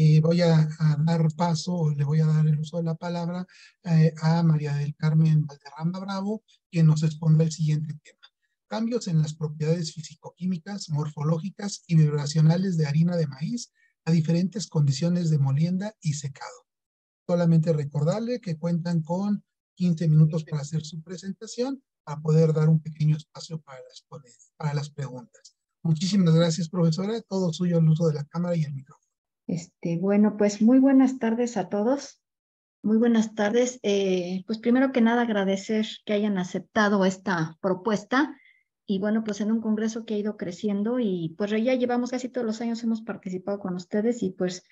Eh, voy a, dar paso, le voy a dar el uso de la palabra eh, a María del Carmen Valderrama Bravo, quien nos expondrá el siguiente tema. Cambios en las propiedades fisicoquímicas, morfológicas y vibracionales de harina de maíz a diferentes condiciones de molienda y secado. Solamente recordarle que cuentan con 15 minutos para hacer su presentación, para poder dar un pequeño espacio para las, para las preguntas. Muchísimas gracias, profesora. Todo suyo el uso de la cámara y el micrófono. Este, bueno, pues muy buenas tardes a todos. Muy buenas tardes. Eh, pues primero que nada agradecer que hayan aceptado esta propuesta y bueno, pues en un congreso que ha ido creciendo y pues ya llevamos casi todos los años hemos participado con ustedes y pues,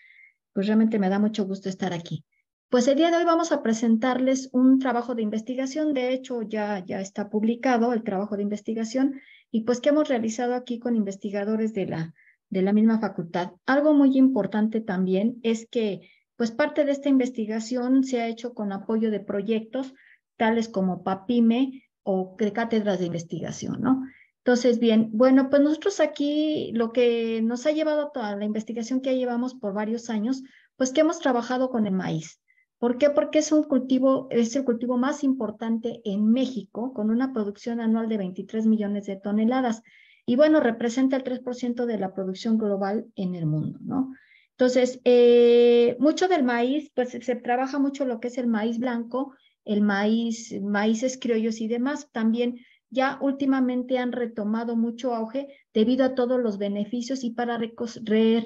pues realmente me da mucho gusto estar aquí. Pues el día de hoy vamos a presentarles un trabajo de investigación, de hecho ya, ya está publicado el trabajo de investigación y pues que hemos realizado aquí con investigadores de la de la misma facultad. Algo muy importante también es que, pues parte de esta investigación se ha hecho con apoyo de proyectos tales como PAPIME o de cátedras de investigación, ¿no? Entonces, bien, bueno, pues nosotros aquí lo que nos ha llevado a toda la investigación que llevamos por varios años, pues que hemos trabajado con el maíz. ¿Por qué? Porque es un cultivo, es el cultivo más importante en México, con una producción anual de 23 millones de toneladas y bueno, representa el 3% de la producción global en el mundo, ¿no? Entonces, eh, mucho del maíz, pues se trabaja mucho lo que es el maíz blanco, el maíz, maíces criollos y demás. También ya últimamente han retomado mucho auge debido a todos los beneficios y para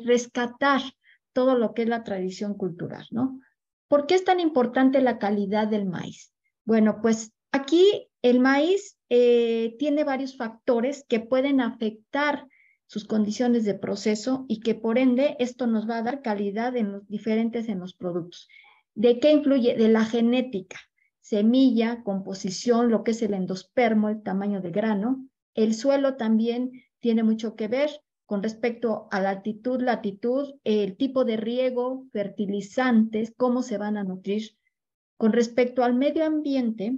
rescatar todo lo que es la tradición cultural, ¿no? ¿Por qué es tan importante la calidad del maíz? Bueno, pues aquí el maíz eh, tiene varios factores que pueden afectar sus condiciones de proceso y que por ende esto nos va a dar calidad en los diferentes en los productos. ¿De qué influye? De la genética, semilla, composición, lo que es el endospermo, el tamaño del grano. El suelo también tiene mucho que ver con respecto a la altitud, latitud, el tipo de riego, fertilizantes, cómo se van a nutrir. Con respecto al medio ambiente,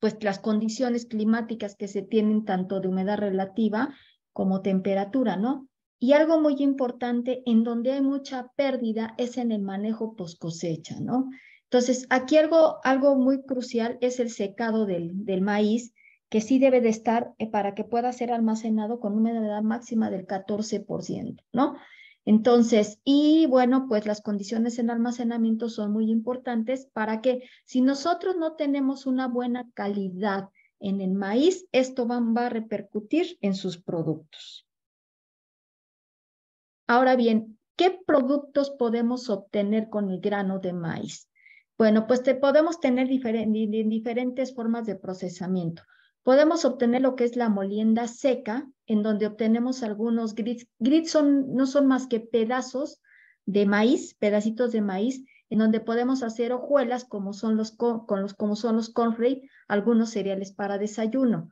pues las condiciones climáticas que se tienen tanto de humedad relativa como temperatura, ¿no? Y algo muy importante en donde hay mucha pérdida es en el manejo post cosecha, ¿no? Entonces, aquí algo, algo muy crucial es el secado del, maíz, que sí debe de estar eh, para que pueda ser almacenado con una humedad máxima del 14%, ¿no? Entonces, y bueno, pues las condiciones en almacenamiento son muy importantes para que si nosotros no tenemos una buena calidad en el maíz, esto va, a repercutir en sus productos. Ahora bien, ¿qué productos podemos obtener con el grano de maíz? Bueno, pues te podemos tener diferentes formas de procesamiento. Podemos obtener lo que es la molienda seca, en donde obtenemos algunos grits. Grits son, no son más que pedazos de maíz, pedacitos de maíz, en donde podemos hacer hojuelas como son los, con los, como son los algunos cereales para desayuno.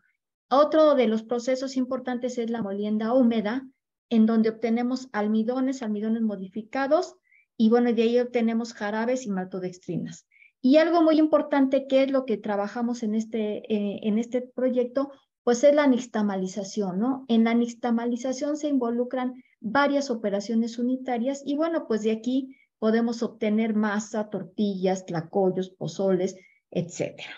Otro de los procesos importantes es la molienda húmeda, en donde obtenemos almidones, almidones modificados, y bueno, de ahí obtenemos jarabes y maltodextrinas. Y algo muy importante que es lo que trabajamos en este, eh, en este proyecto, pues es la nixtamalización, ¿no? En la nixtamalización se involucran varias operaciones unitarias y bueno, pues de aquí podemos obtener masa, tortillas, tlacoyos, pozoles, etcétera.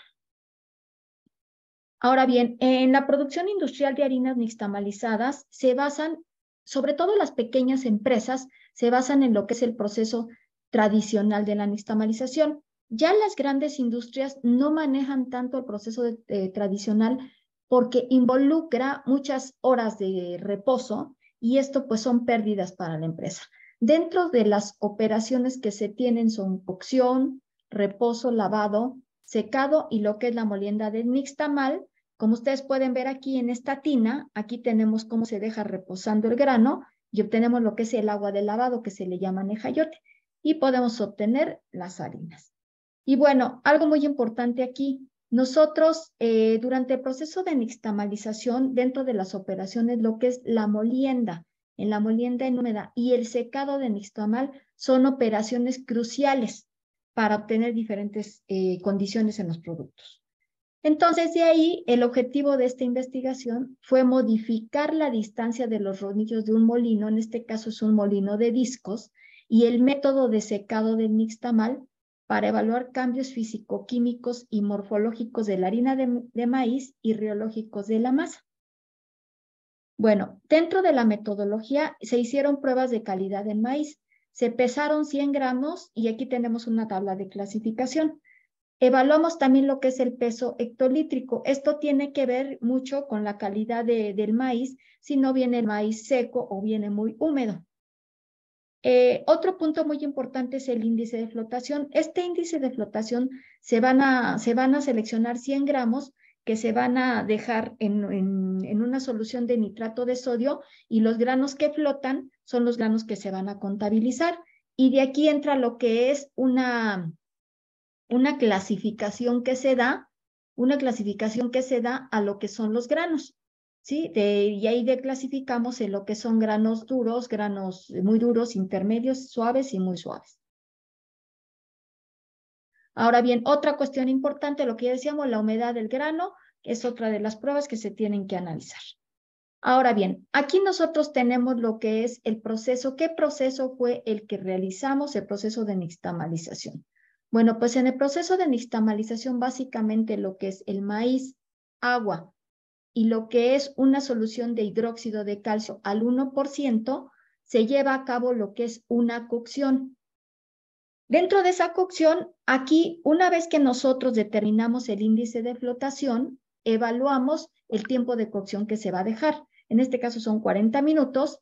Ahora bien, en la producción industrial de harinas nixtamalizadas se basan, sobre todo las pequeñas empresas, se basan en lo que es el proceso tradicional de la nixtamalización. Ya las grandes industrias no manejan tanto el proceso eh, tradicional porque involucra muchas horas de reposo y esto pues son pérdidas para la empresa. Dentro de las operaciones que se tienen son cocción, reposo, lavado, secado y lo que es la molienda del nixtamal. Como ustedes pueden ver aquí en esta tina, aquí tenemos cómo se deja reposando el grano y obtenemos lo que es el agua de lavado que se le llama nejayote y podemos obtener las harinas. Y bueno, algo muy importante aquí, nosotros eh, durante el proceso de nixtamalización dentro de las operaciones, lo que es la molienda, en la molienda en húmeda y el secado de nixtamal son operaciones cruciales para obtener diferentes eh, condiciones en los productos. Entonces, de ahí, el objetivo de esta investigación fue modificar la distancia de los rodillos de un molino, en este caso es un molino de discos, y el método de secado de nixtamal para evaluar cambios físico-químicos y morfológicos de la harina de, maíz y reológicos de la masa. Bueno, dentro de la metodología se hicieron pruebas de calidad del maíz. Se pesaron 100 gramos y aquí tenemos una tabla de clasificación. Evaluamos también lo que es el peso hectolítrico. Esto tiene que ver mucho con la calidad del maíz, si no viene el maíz seco o viene muy húmedo. Eh, otro punto muy importante es el índice de flotación. Este índice de flotación se van a, se van a seleccionar 100 gramos que se van a dejar en, en, en, una solución de nitrato de sodio y los granos que flotan son los granos que se van a contabilizar. Y de aquí entra lo que es una, una clasificación que se da, una clasificación que se da a lo que son los granos y ahí declasificamos en lo que son granos duros, granos muy duros, intermedios, suaves y muy suaves. Ahora bien, otra cuestión importante, lo que ya decíamos, la humedad del grano, es otra de las pruebas que se tienen que analizar. Ahora bien, aquí nosotros tenemos lo que es el proceso. ¿Qué proceso fue el que realizamos, el proceso de nixtamalización? Bueno, pues en el proceso de nixtamalización básicamente lo que es el maíz, agua, y lo que es una solución de hidróxido de calcio al 1%, se lleva a cabo lo que es una cocción. Dentro de esa cocción, aquí, una vez que nosotros determinamos el índice de flotación, evaluamos el tiempo de cocción que se va a dejar. En este caso son 40 minutos.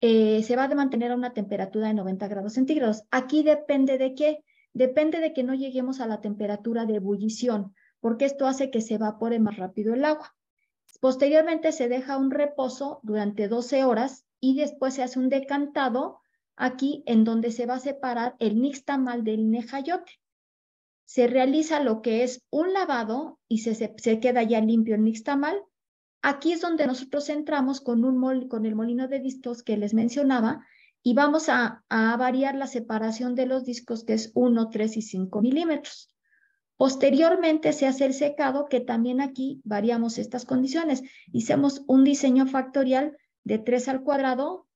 Eh, se va a mantener a una temperatura de 90 grados centígrados. Aquí depende de qué. Depende de que no lleguemos a la temperatura de ebullición, porque esto hace que se evapore más rápido el agua. Posteriormente se deja un reposo durante 12 horas y después se hace un decantado aquí en donde se va a separar el nixtamal del nejayote. Se realiza lo que es un lavado y se, queda ya limpio el nixtamal. Aquí es donde nosotros entramos con, un con el molino de discos que les mencionaba y vamos a, a variar la separación de los discos que es 1, 3 y 5 milímetros. Posteriormente se hace el secado, que también aquí variamos estas condiciones. Hicimos un diseño factorial de 3 al cuadrado,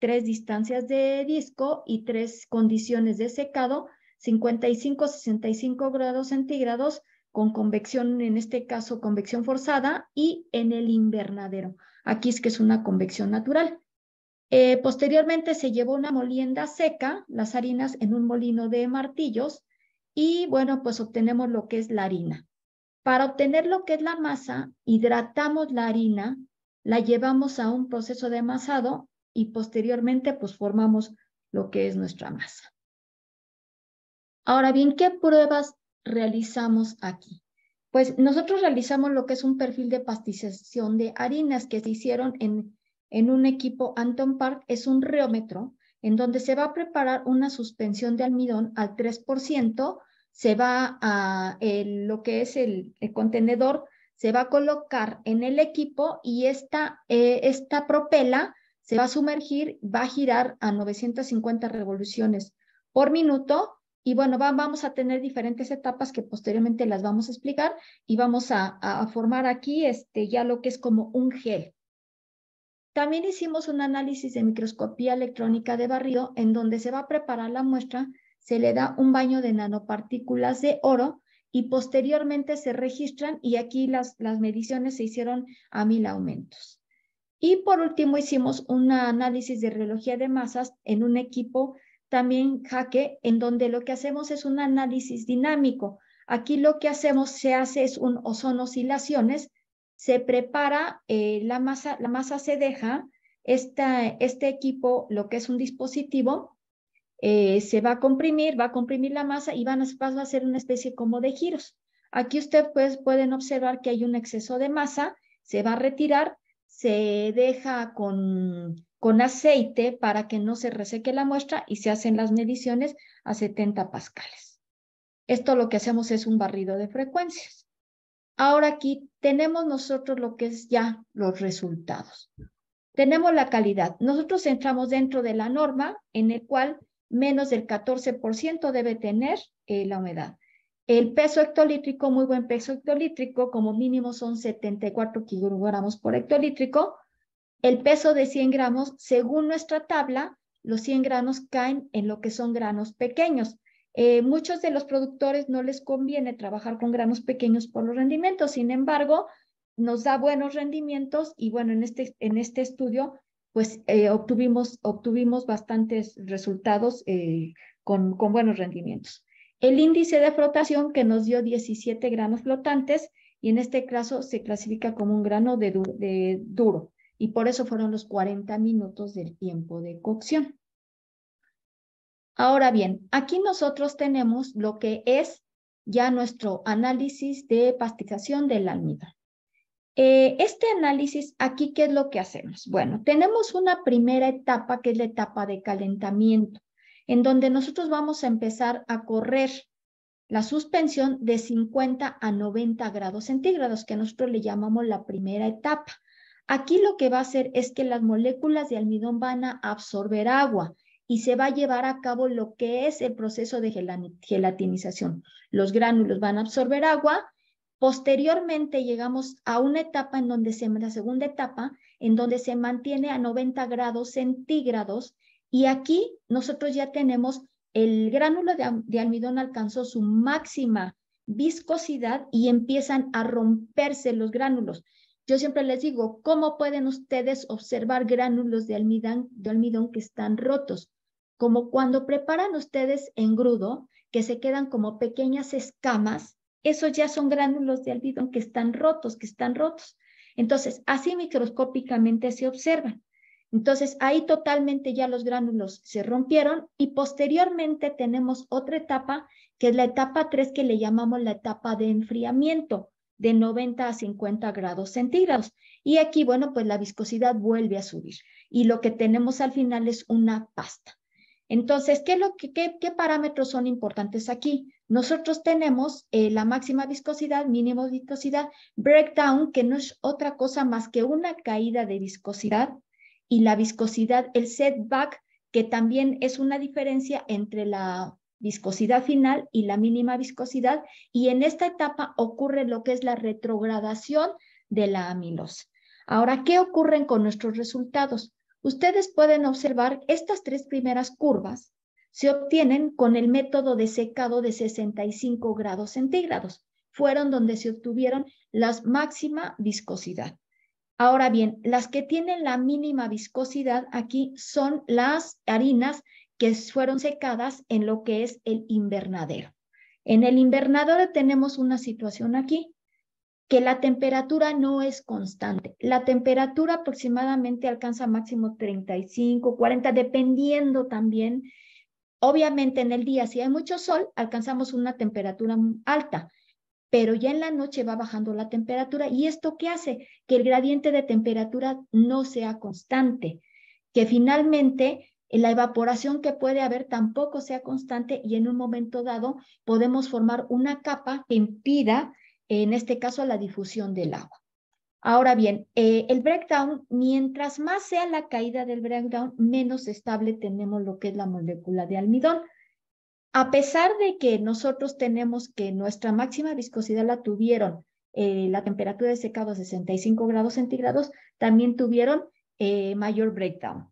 tres distancias de disco y tres condiciones de secado, 55, 65 grados centígrados con convección, en este caso convección forzada, y en el invernadero. Aquí es que es una convección natural. Eh, posteriormente se llevó una molienda seca, las harinas en un molino de martillos, y bueno, pues obtenemos lo que es la harina. Para obtener lo que es la masa, hidratamos la harina, la llevamos a un proceso de amasado y posteriormente pues formamos lo que es nuestra masa. Ahora bien, ¿qué pruebas realizamos aquí? Pues nosotros realizamos lo que es un perfil de pastización de harinas que se hicieron en, en un equipo Anton Park, es un reómetro en donde se va a preparar una suspensión de almidón al 3%, se va a lo que es el, contenedor, se va a colocar en el equipo y esta, eh, esta propela se va a sumergir, va a girar a 950 revoluciones por minuto y bueno, vamos a tener diferentes etapas que posteriormente las vamos a explicar y vamos a, a, formar aquí este, ya lo que es como un gel. También hicimos un análisis de microscopía electrónica de barrido en donde se va a preparar la muestra, se le da un baño de nanopartículas de oro y posteriormente se registran y aquí las, mediciones se hicieron a mil aumentos. Y por último hicimos un análisis de reología de masas en un equipo también jaque, en donde lo que hacemos es un análisis dinámico. Aquí lo que hacemos se hace es un o son oscilaciones se prepara, eh, la, masa, la masa se deja, esta, este equipo, lo que es un dispositivo, eh, se va a comprimir, va a comprimir la masa y van a, va a hacer una especie como de giros. Aquí ustedes pues, pueden observar que hay un exceso de masa, se va a retirar, se deja con, con aceite para que no se reseque la muestra y se hacen las mediciones a 70 pascales. Esto lo que hacemos es un barrido de frecuencias. Ahora aquí tenemos nosotros lo que es ya los resultados. Tenemos la calidad. Nosotros entramos dentro de la norma en el cual menos del 14% debe tener eh, la humedad. El peso hectolítrico, muy buen peso hectolítrico, como mínimo son 74 kilogramos por hectolítrico. El peso de 100 gramos, según nuestra tabla, los 100 granos caen en lo que son granos pequeños. Eh, muchos de los productores no les conviene trabajar con granos pequeños por los rendimientos, sin embargo, nos da buenos rendimientos y bueno, en este, en este estudio pues eh, obtuvimos, bastantes resultados eh, con, buenos rendimientos. El índice de flotación que nos dio 17 granos flotantes y en este caso se clasifica como un grano de, de duro y por eso fueron los 40 minutos del tiempo de cocción. Ahora bien, aquí nosotros tenemos lo que es ya nuestro análisis de pastización del almidón. Eh, este análisis, aquí, ¿qué es lo que hacemos? Bueno, tenemos una primera etapa que es la etapa de calentamiento, en donde nosotros vamos a empezar a correr la suspensión de 50 a 90 grados centígrados, que nosotros le llamamos la primera etapa. Aquí lo que va a hacer es que las moléculas de almidón van a absorber agua, y se va a llevar a cabo lo que es el proceso de gelatinización. Los gránulos van a absorber agua. Posteriormente llegamos a una etapa en donde se, la segunda etapa, en donde se mantiene a 90 grados centígrados y aquí nosotros ya tenemos el gránulo de, almidón alcanzó su máxima viscosidad y empiezan a romperse los gránulos. Yo siempre les digo, ¿cómo pueden ustedes observar gránulos de de almidón que están rotos? como cuando preparan ustedes en grudo, que se quedan como pequeñas escamas, esos ya son gránulos de almidón que están rotos, que están rotos. Entonces, así microscópicamente se observan. Entonces, ahí totalmente ya los gránulos se rompieron y posteriormente tenemos otra etapa, que es la etapa 3 que le llamamos la etapa de enfriamiento, de 90 a 50 grados centígrados. Y aquí, bueno, pues la viscosidad vuelve a subir y lo que tenemos al final es una pasta. Entonces, ¿qué, parámetros son importantes aquí? Nosotros tenemos eh, la máxima viscosidad, mínima viscosidad, breakdown, que no es otra cosa más que una caída de viscosidad, y la viscosidad, el setback, que también es una diferencia entre la viscosidad final y la mínima viscosidad, y en esta etapa ocurre lo que es la retrogradación de la amilosa. Ahora, ¿qué ocurren con nuestros resultados? Ustedes pueden observar estas tres primeras curvas se obtienen con el método de secado de 65 grados centígrados. Fueron donde se obtuvieron la máxima viscosidad. Ahora bien, las que tienen la mínima viscosidad aquí son las harinas que fueron secadas en lo que es el invernadero. En el invernadero tenemos una situación aquí que la temperatura no es constante. La temperatura aproximadamente alcanza máximo 35, 40, dependiendo también. Obviamente en el día, si hay mucho sol, alcanzamos una temperatura alta, pero ya en la noche va bajando la temperatura. ¿Y esto qué hace? Que el gradiente de temperatura no sea constante, que finalmente eh, la evaporación que puede haber tampoco sea constante y en un momento dado podemos formar una capa que impida en este caso a la difusión del agua. Ahora bien, eh, el breakdown, mientras más sea la caída del breakdown, menos estable tenemos lo que es la molécula de almidón. A pesar de que nosotros tenemos que nuestra máxima viscosidad la tuvieron eh, la temperatura de secado a 65 grados centígrados, también tuvieron eh, mayor breakdown.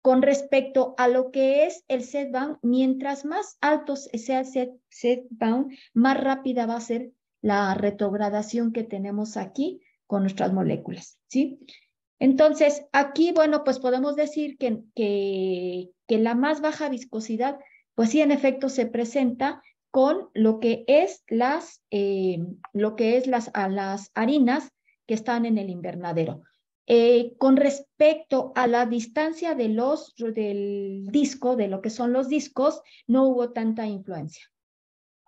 Con respecto a lo que es el setbound, mientras más alto sea el setbound, más rápida va a ser la retrogradación que tenemos aquí con nuestras moléculas, ¿sí? Entonces, aquí, bueno, pues podemos decir que, que, la más baja viscosidad, pues sí, en efecto, se presenta con lo que es las, eh, lo que es las, a las harinas que están en el invernadero. Eh, con respecto a la distancia de los, del disco, de lo que son los discos, no hubo tanta influencia.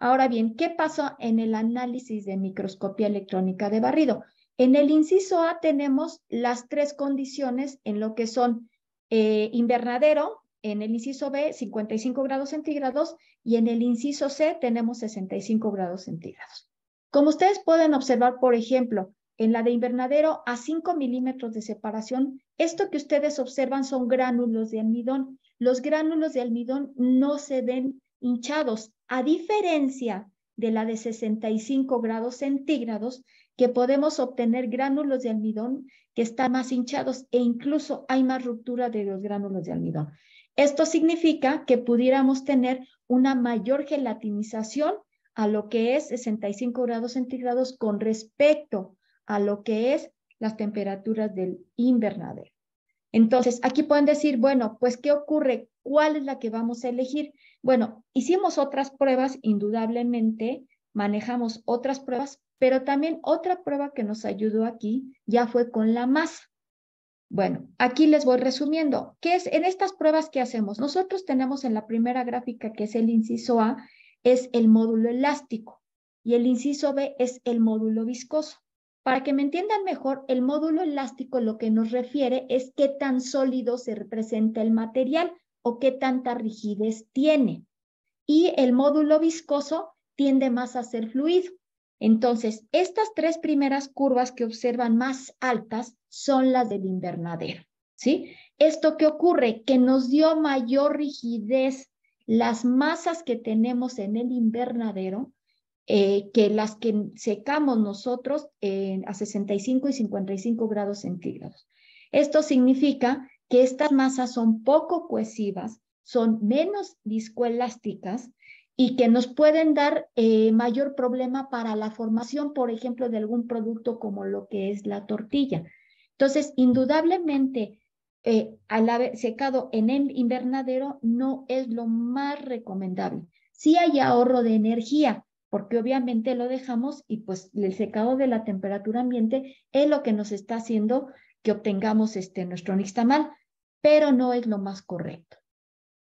Ahora bien, ¿qué pasó en el análisis de microscopía electrónica de barrido? En el inciso A tenemos las tres condiciones en lo que son eh, invernadero, en el inciso B 55 grados centígrados y en el inciso C tenemos 65 grados centígrados. Como ustedes pueden observar, por ejemplo, en la de invernadero a 5 milímetros de separación, esto que ustedes observan son gránulos de almidón. Los gránulos de almidón no se ven hinchados, a diferencia de la de 65 grados centígrados, que podemos obtener gránulos de almidón que están más hinchados e incluso hay más ruptura de los gránulos de almidón. Esto significa que pudiéramos tener una mayor gelatinización a lo que es 65 grados centígrados con respecto a lo que es las temperaturas del invernadero. Entonces, aquí pueden decir, bueno, pues, ¿qué ocurre? ¿Cuál es la que vamos a elegir? Bueno, hicimos otras pruebas, indudablemente, manejamos otras pruebas, pero también otra prueba que nos ayudó aquí ya fue con la masa. Bueno, aquí les voy resumiendo. ¿Qué es en estas pruebas que hacemos? Nosotros tenemos en la primera gráfica, que es el inciso A, es el módulo elástico y el inciso B es el módulo viscoso. Para que me entiendan mejor, el módulo elástico lo que nos refiere es qué tan sólido se representa el material qué tanta rigidez tiene. Y el módulo viscoso tiende más a ser fluido. Entonces, estas tres primeras curvas que observan más altas son las del invernadero, ¿sí? ¿Esto que ocurre? Que nos dio mayor rigidez las masas que tenemos en el invernadero eh, que las que secamos nosotros a 65 y 55 grados centígrados. Esto significa que estas masas son poco cohesivas, son menos discoelásticas y que nos pueden dar eh, mayor problema para la formación, por ejemplo, de algún producto como lo que es la tortilla. Entonces, indudablemente, eh, al haber secado en el invernadero no es lo más recomendable. Sí hay ahorro de energía, porque obviamente lo dejamos y pues el secado de la temperatura ambiente es lo que nos está haciendo que obtengamos este, nuestro nixtamal, pero no es lo más correcto.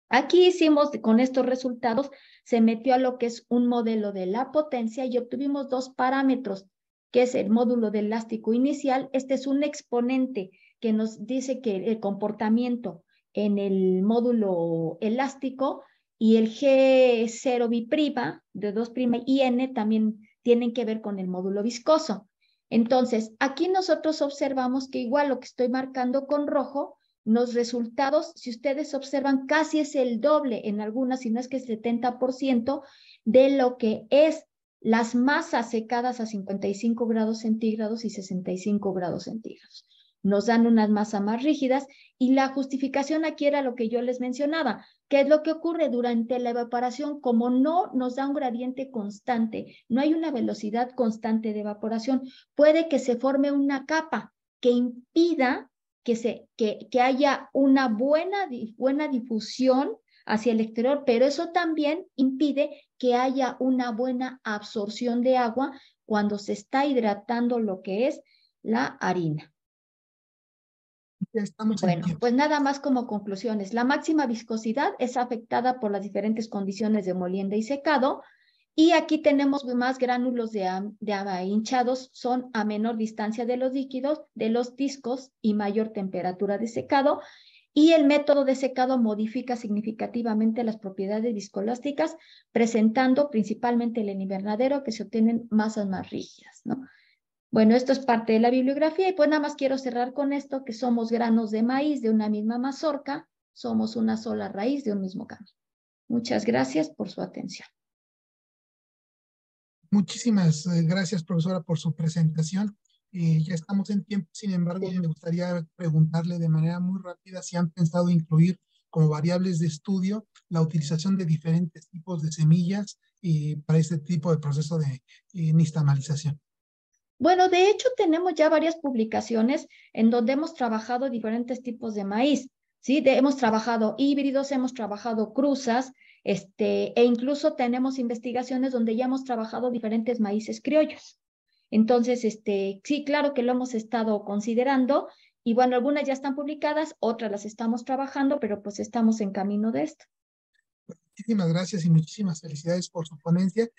Aquí hicimos con estos resultados, se metió a lo que es un modelo de la potencia y obtuvimos dos parámetros, que es el módulo de elástico inicial. Este es un exponente que nos dice que el comportamiento en el módulo elástico y el G0 bi' de 2' y n también tienen que ver con el módulo viscoso. Entonces, aquí nosotros observamos que igual lo que estoy marcando con rojo, los resultados, si ustedes observan, casi es el doble en algunas, si no es que el 70% de lo que es las masas secadas a 55 grados centígrados y 65 grados centígrados nos dan unas masas más rígidas y la justificación aquí era lo que yo les mencionaba, que es lo que ocurre durante la evaporación, como no nos da un gradiente constante, no hay una velocidad constante de evaporación, puede que se forme una capa que impida que, se, que, que haya una buena, buena difusión hacia el exterior, pero eso también impide que haya una buena absorción de agua cuando se está hidratando lo que es la harina bueno, pues nada más como conclusiones. La máxima viscosidad es afectada por las diferentes condiciones de molienda y secado. Y aquí tenemos más gránulos de, de hinchados, son a menor distancia de los líquidos, de los discos y mayor temperatura de secado. Y el método de secado modifica significativamente las propiedades discolásticas presentando principalmente el invernadero que se obtienen masas más rígidas, ¿no? Bueno, esto es parte de la bibliografía y pues nada más quiero cerrar con esto, que somos granos de maíz de una misma mazorca, somos una sola raíz de un mismo campo. Muchas gracias por su atención. Muchísimas eh, gracias, profesora, por su presentación. Eh, ya estamos en tiempo, sin embargo, me gustaría preguntarle de manera muy rápida si han pensado incluir como variables de estudio la utilización de diferentes tipos de semillas eh, para este tipo de proceso de nistamalización. Bueno, de hecho tenemos ya varias publicaciones en donde hemos trabajado diferentes tipos de maíz, ¿sí? hemos trabajado híbridos, hemos trabajado cruzas, este, e incluso tenemos investigaciones donde ya hemos trabajado diferentes maíces criollos. Entonces, este, sí, claro que lo hemos estado considerando y bueno, algunas ya están publicadas, otras las estamos trabajando, pero pues estamos en camino de esto. Muchísimas gracias y muchísimas felicidades por su ponencia.